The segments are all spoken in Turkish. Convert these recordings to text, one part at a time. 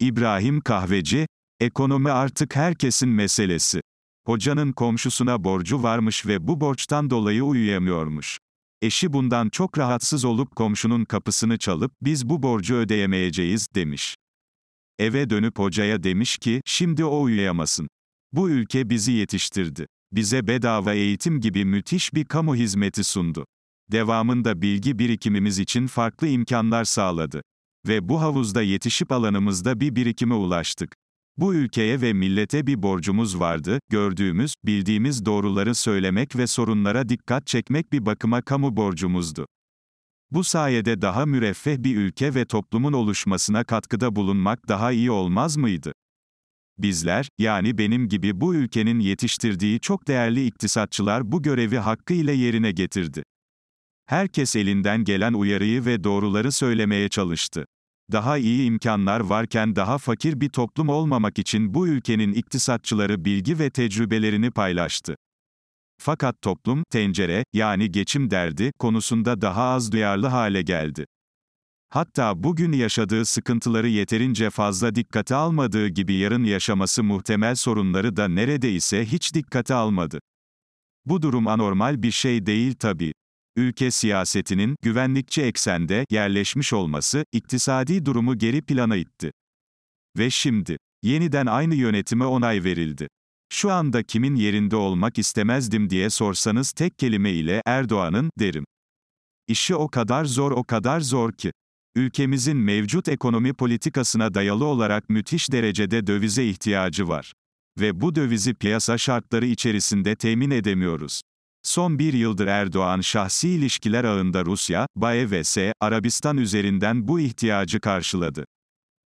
İbrahim Kahveci, ekonomi artık herkesin meselesi. Hocanın komşusuna borcu varmış ve bu borçtan dolayı uyuyamıyormuş. Eşi bundan çok rahatsız olup komşunun kapısını çalıp biz bu borcu ödeyemeyeceğiz demiş. Eve dönüp hocaya demiş ki şimdi o uyuyamasın. Bu ülke bizi yetiştirdi. Bize bedava eğitim gibi müthiş bir kamu hizmeti sundu. Devamında bilgi birikimimiz için farklı imkanlar sağladı ve bu havuzda yetişip alanımızda bir birikime ulaştık. Bu ülkeye ve millete bir borcumuz vardı, gördüğümüz, bildiğimiz doğruları söylemek ve sorunlara dikkat çekmek bir bakıma kamu borcumuzdu. Bu sayede daha müreffeh bir ülke ve toplumun oluşmasına katkıda bulunmak daha iyi olmaz mıydı? Bizler, yani benim gibi bu ülkenin yetiştirdiği çok değerli iktisatçılar bu görevi hakkıyla yerine getirdi. Herkes elinden gelen uyarıyı ve doğruları söylemeye çalıştı daha iyi imkanlar varken daha fakir bir toplum olmamak için bu ülkenin iktisatçıları bilgi ve tecrübelerini paylaştı. Fakat toplum, tencere, yani geçim derdi, konusunda daha az duyarlı hale geldi. Hatta bugün yaşadığı sıkıntıları yeterince fazla dikkate almadığı gibi yarın yaşaması muhtemel sorunları da neredeyse hiç dikkate almadı. Bu durum anormal bir şey değil tabii ülke siyasetinin güvenlikçi eksende yerleşmiş olması iktisadi durumu geri plana itti. Ve şimdi yeniden aynı yönetime onay verildi. Şu anda kimin yerinde olmak istemezdim diye sorsanız tek kelime ile Erdoğan'ın derim. İşi o kadar zor o kadar zor ki ülkemizin mevcut ekonomi politikasına dayalı olarak müthiş derecede dövize ihtiyacı var ve bu dövizi piyasa şartları içerisinde temin edemiyoruz. Son bir yıldır Erdoğan şahsi ilişkiler ağında Rusya, BAE ve S, Arabistan üzerinden bu ihtiyacı karşıladı.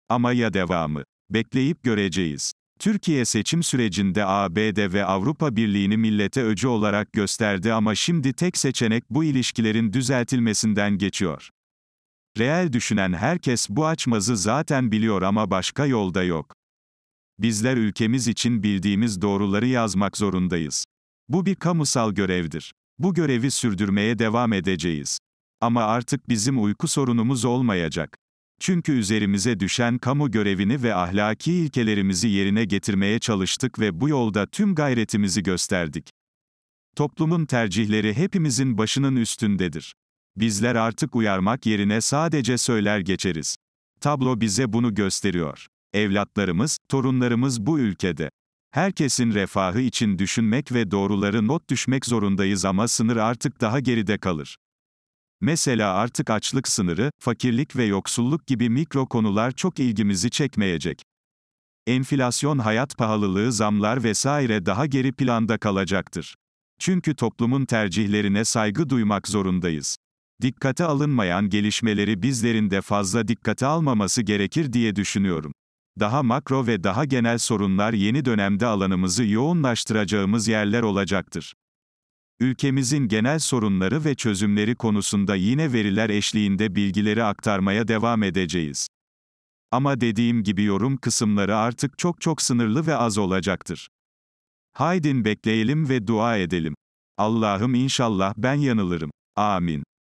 Ama ya devamı? Bekleyip göreceğiz. Türkiye seçim sürecinde ABD ve Avrupa Birliği'ni millete öcü olarak gösterdi ama şimdi tek seçenek bu ilişkilerin düzeltilmesinden geçiyor. Reel düşünen herkes bu açmazı zaten biliyor ama başka yolda yok. Bizler ülkemiz için bildiğimiz doğruları yazmak zorundayız. Bu bir kamusal görevdir. Bu görevi sürdürmeye devam edeceğiz. Ama artık bizim uyku sorunumuz olmayacak. Çünkü üzerimize düşen kamu görevini ve ahlaki ilkelerimizi yerine getirmeye çalıştık ve bu yolda tüm gayretimizi gösterdik. Toplumun tercihleri hepimizin başının üstündedir. Bizler artık uyarmak yerine sadece söyler geçeriz. Tablo bize bunu gösteriyor. Evlatlarımız, torunlarımız bu ülkede Herkesin refahı için düşünmek ve doğruları not düşmek zorundayız ama sınır artık daha geride kalır. Mesela artık açlık sınırı, fakirlik ve yoksulluk gibi mikro konular çok ilgimizi çekmeyecek. Enflasyon, hayat pahalılığı, zamlar vesaire daha geri planda kalacaktır. Çünkü toplumun tercihlerine saygı duymak zorundayız. Dikkate alınmayan gelişmeleri bizlerin de fazla dikkate almaması gerekir diye düşünüyorum daha makro ve daha genel sorunlar yeni dönemde alanımızı yoğunlaştıracağımız yerler olacaktır. Ülkemizin genel sorunları ve çözümleri konusunda yine veriler eşliğinde bilgileri aktarmaya devam edeceğiz. Ama dediğim gibi yorum kısımları artık çok çok sınırlı ve az olacaktır. Haydin bekleyelim ve dua edelim. Allah'ım inşallah ben yanılırım. Amin.